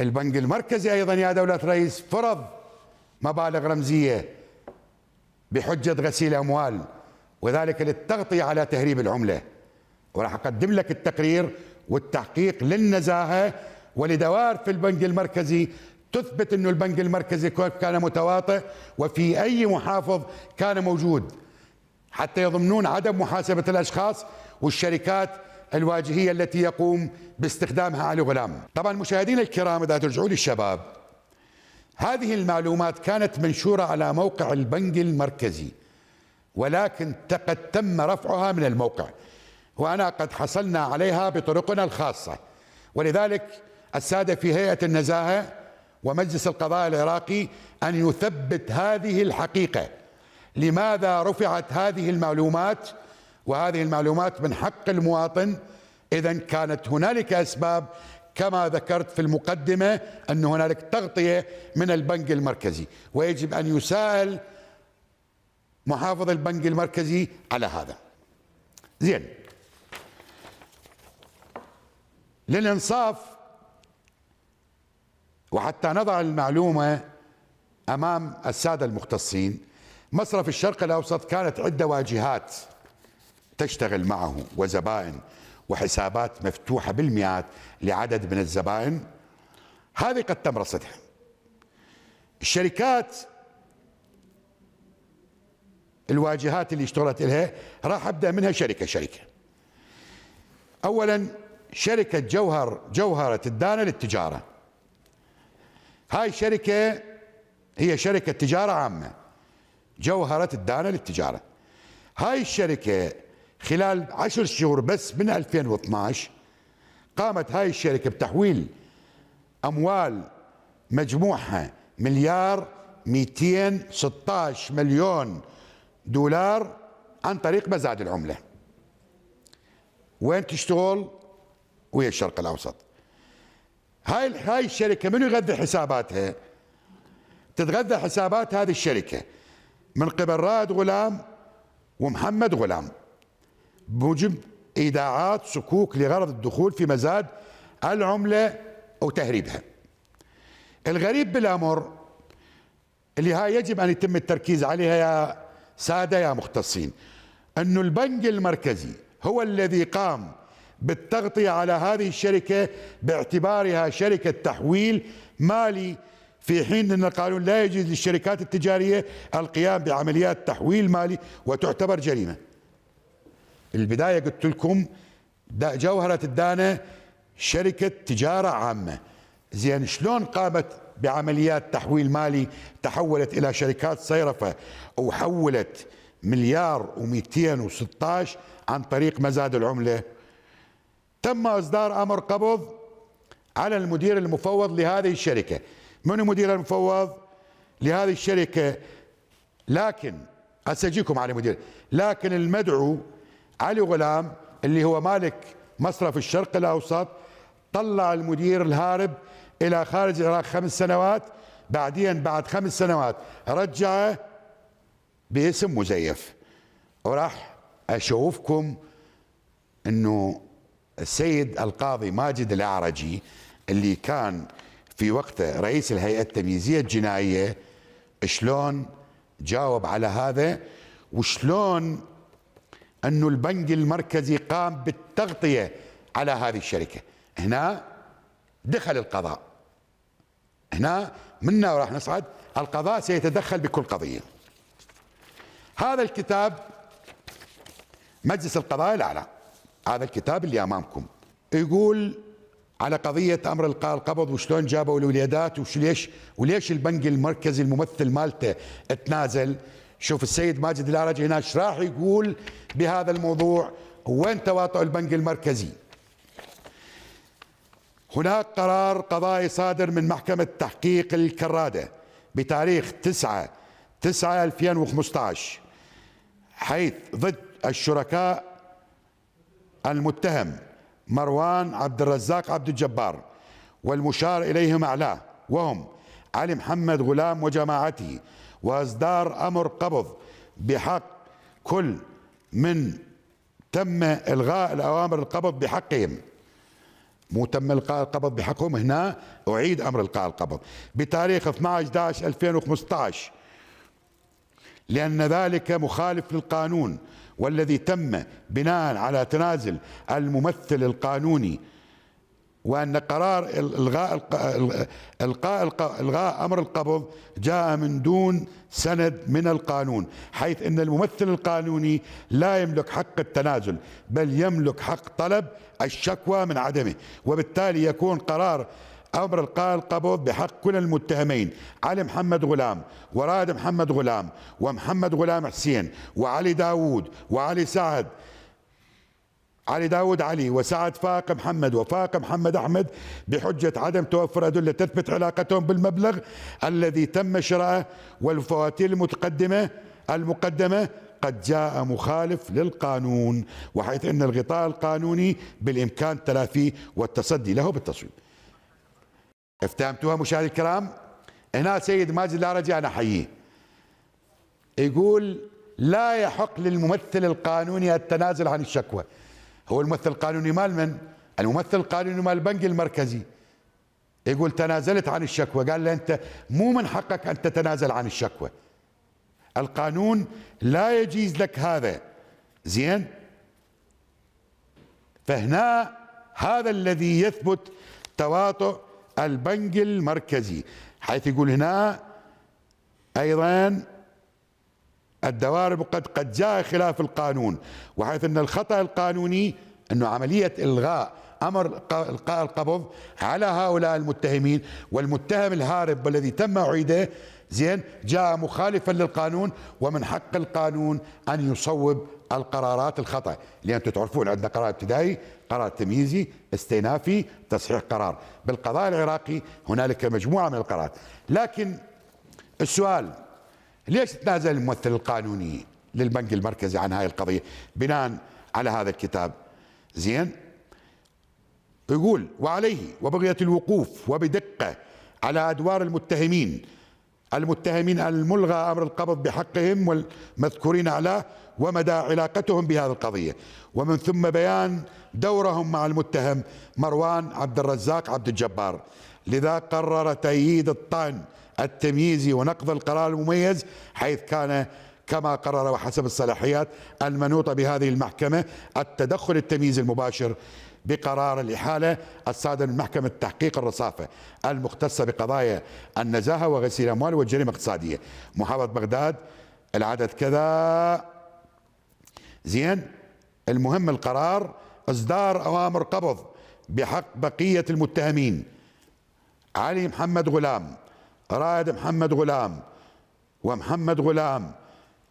البنك المركزي أيضا يا دولة رئيس فرض مبالغ رمزية بحجة غسيل أموال وذلك للتغطية على تهريب العملة وراح أقدم لك التقرير والتحقيق للنزاهة ولدوار في البنك المركزي تثبت انه البنك المركزي كان متواطئ وفي أي محافظ كان موجود حتى يضمنون عدم محاسبة الأشخاص والشركات الواجهية التي يقوم باستخدامها علي غلام طبعا مشاهدينا الكرام إذا ترجعوا للشباب هذه المعلومات كانت منشورة على موقع البنك المركزي ولكن قد تم رفعها من الموقع وأنا قد حصلنا عليها بطرقنا الخاصة ولذلك السادة في هيئة النزاهة ومجلس القضاء العراقي أن يثبت هذه الحقيقة لماذا رفعت هذه المعلومات وهذه المعلومات من حق المواطن إذا كانت هنالك أسباب كما ذكرت في المقدمة أن هنالك تغطية من البنك المركزي ويجب أن يسأل محافظ البنك المركزي على هذا زين للإنصاف وحتى نضع المعلومة أمام السادة المختصين مصرف الشرق الأوسط كانت عدة واجهات تشتغل معه وزبائن وحسابات مفتوحة بالمئات لعدد من الزبائن هذه قد تم رصدها الشركات الواجهات اللي اشتغلت لها راح ابدا منها شركه شركه اولا شركه جوهر جوهره الدانه للتجاره هاي الشركه هي شركه تجاره عامه جوهره الدانه للتجاره هاي الشركه خلال عشر شهور بس من 2012 قامت هاي الشركة بتحويل أموال مجموعها مليار 216 مليون دولار عن طريق مزاد العملة وين تشتغل ويا الشرق الأوسط هاي هاي الشركة من يغذي حساباتها تتغذى حسابات هذه الشركة من قبل رائد غلام ومحمد غلام بموجب ايداعات صكوك لغرض الدخول في مزاد العمله او تهريبها. الغريب بالامر اللي هاي يجب ان يتم التركيز عليها يا ساده يا مختصين انه البنك المركزي هو الذي قام بالتغطيه على هذه الشركه باعتبارها شركه تحويل مالي في حين ان القانون لا يجوز للشركات التجاريه القيام بعمليات تحويل مالي وتعتبر جريمه. البدايه قلت لكم جوهره الدانه شركه تجاره عامه زين شلون قامت بعمليات تحويل مالي تحولت الى شركات صيرفه وحولت مليار و216 عن طريق مزاد العمله تم اصدار امر قبض على المدير المفوض لهذه الشركه من المدير المفوض لهذه الشركه لكن اسجيكم على مدير لكن المدعو علي غلام اللي هو مالك مصرف الشرق الاوسط طلع المدير الهارب الى خارج العراق خمس سنوات بعدين بعد خمس سنوات رجعه باسم مزيف وراح اشوفكم انه السيد القاضي ماجد الاعرجي اللي كان في وقته رئيس الهيئه التمييزيه الجنائيه شلون جاوب على هذا وشلون أن البنك المركزي قام بالتغطية على هذه الشركة هنا دخل القضاء هنا منا وراح نصعد القضاء سيتدخل بكل قضية هذا الكتاب مجلس القضاء الأعلى هذا الكتاب اللي أمامكم يقول على قضية أمر إلقاء القبض وشلون جابوا الوليدات وليش وليش البنك المركزي الممثل مالته تنازل شوف السيد ماجد العرج هنا ايش راح يقول بهذا الموضوع وين تواطؤ البنك المركزي هناك قرار قضائي صادر من محكمة تحقيق الكرادة بتاريخ 9 9 2015 حيث ضد الشركاء المتهم مروان عبد الرزاق عبد الجبار والمشار إليهم أعلاه وهم علي محمد غلام وجماعته واصدار امر قبض بحق كل من تم الغاء الاوامر القبض بحقهم مو تم القاء القبض بحقهم هنا اعيد امر القاء القبض بتاريخ 12 11 2015 لأن ذلك مخالف للقانون والذي تم بناء على تنازل الممثل القانوني وأن قرار إلغاء إلغاء إلغاء أمر القبض جاء من دون سند من القانون حيث أن الممثل القانوني لا يملك حق التنازل بل يملك حق طلب الشكوى من عدمه وبالتالي يكون قرار امر القاء القبض بحق كل المتهمين علي محمد غلام وراد محمد غلام ومحمد غلام حسين وعلي داوود وعلي سعد علي داود علي وسعد فاق محمد وفاق محمد أحمد بحجة عدم توفر أدلة تثبت علاقتهم بالمبلغ الذي تم شراءه والفواتير المتقدمة المقدمة قد جاء مخالف للقانون وحيث أن الغطاء القانوني بالإمكان تلافيه والتصدي له بالتصويت افتهمتوها مشاهدي الكرام هنا سيد ماجد العرجي أنا أحييه يقول لا يحق للممثل القانوني التنازل عن الشكوى هو الممثل القانوني مال من؟ الممثل القانوني مال البنك المركزي يقول تنازلت عن الشكوى قال له أنت مو من حقك أن تتنازل عن الشكوى القانون لا يجيز لك هذا زين فهنا هذا الذي يثبت تواطؤ البنك المركزي حيث يقول هنا أيضا الدوارب قد قد جاء خلاف القانون وحيث أن الخطأ القانوني أنه عملية إلغاء امر القاء القبض على هؤلاء المتهمين والمتهم الهارب والذي تم عيده زين جاء مخالفا للقانون ومن حق القانون ان يصوب القرارات الخطا لان انتم تعرفون عندنا قرار ابتدائي قرار تمييزي استئنافي تصحيح قرار بالقضاء العراقي هنالك مجموعه من القرارات لكن السؤال ليش تنازل الممثل القانوني للبنك المركزي عن هاي القضية بناء على هذا الكتاب زين يقول وعليه وبغية الوقوف وبدقة على أدوار المتهمين المتهمين الملغى أمر القبض بحقهم والمذكورين على ومدى علاقتهم بهذه القضية ومن ثم بيان دورهم مع المتهم مروان عبد الرزاق عبد الجبار لذا قرر تأييد الطعن التمييزي ونقض القرار المميز حيث كان كما قرر وحسب الصلاحيات المنوطة بهذه المحكمة التدخل التمييزي المباشر بقرار الإحالة الصادر من محكمة تحقيق الرصافة المختصة بقضايا النزاهة وغسيل الأموال والجريمة الاقتصادية محافظة بغداد العدد كذا زين المهم القرار إصدار أوامر قبض بحق بقية المتهمين علي محمد غلام رائد محمد غلام ومحمد غلام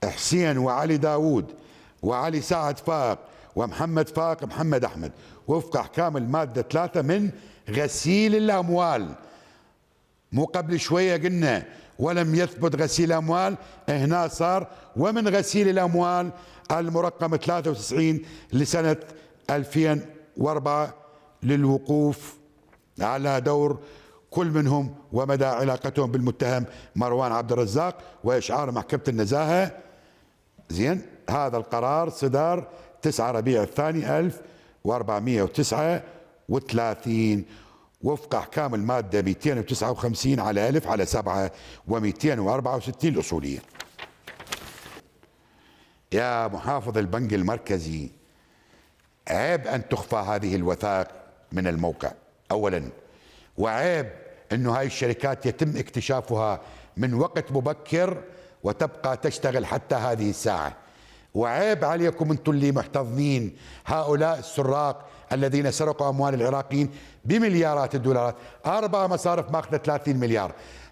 حسين وعلي داوود وعلي سعد فاق ومحمد فاق محمد أحمد وفق أحكام المادة ثلاثة من غسيل الأموال مو قبل شوية قلنا ولم يثبت غسيل أموال هنا صار ومن غسيل الأموال المرقم 93 لسنة 2004 للوقوف على دور كل منهم ومدى علاقتهم بالمتهم مروان عبد الرزاق وإشعار محكمة النزاهة زين هذا القرار صدر 9 ربيع الثاني 1439 وفق احكام الماده 259 على الف على 7 و264 الاصوليه. يا محافظ البنك المركزي عيب ان تخفى هذه الوثائق من الموقع اولا وعيب أنه هاي الشركات يتم اكتشافها من وقت مبكر وتبقى تشتغل حتى هذه الساعة وعيب عليكم أنتم اللي محتضنين هؤلاء السراق الذين سرقوا أموال العراقيين بمليارات الدولارات أربع مصارف ماخذة 30 مليار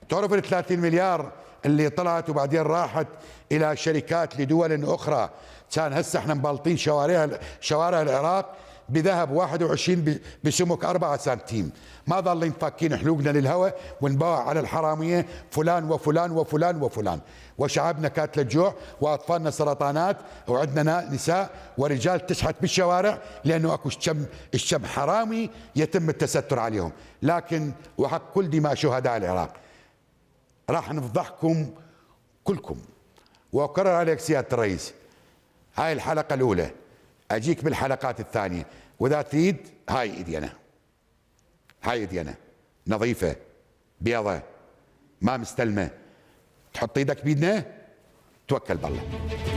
تعرف ال 30 مليار اللي طلعت وبعدين راحت إلى شركات لدول أخرى كان هسه احنا مبالطين شوارع شوارع العراق بذهب 21 بسمك 4 سنتيم ما ظل مفكين حلوقنا للهواء ونباع على الحراميه فلان وفلان وفلان وفلان وشعبنا كاتله الجوع واطفالنا سرطانات وعندنا نساء ورجال تشحت بالشوارع لانه اكو الشم الشم حرامي يتم التستر عليهم لكن وحق كل دماء شهداء العراق راح نفضحكم كلكم واكرر عليك سياده الرئيس هاي الحلقه الاولى اجيك بالحلقات الثانيه وذات ايد هاي ايدي انا هاي ايدي انا نظيفه بيضه ما مستلمه تحط ايدك بيدنا توكل بالله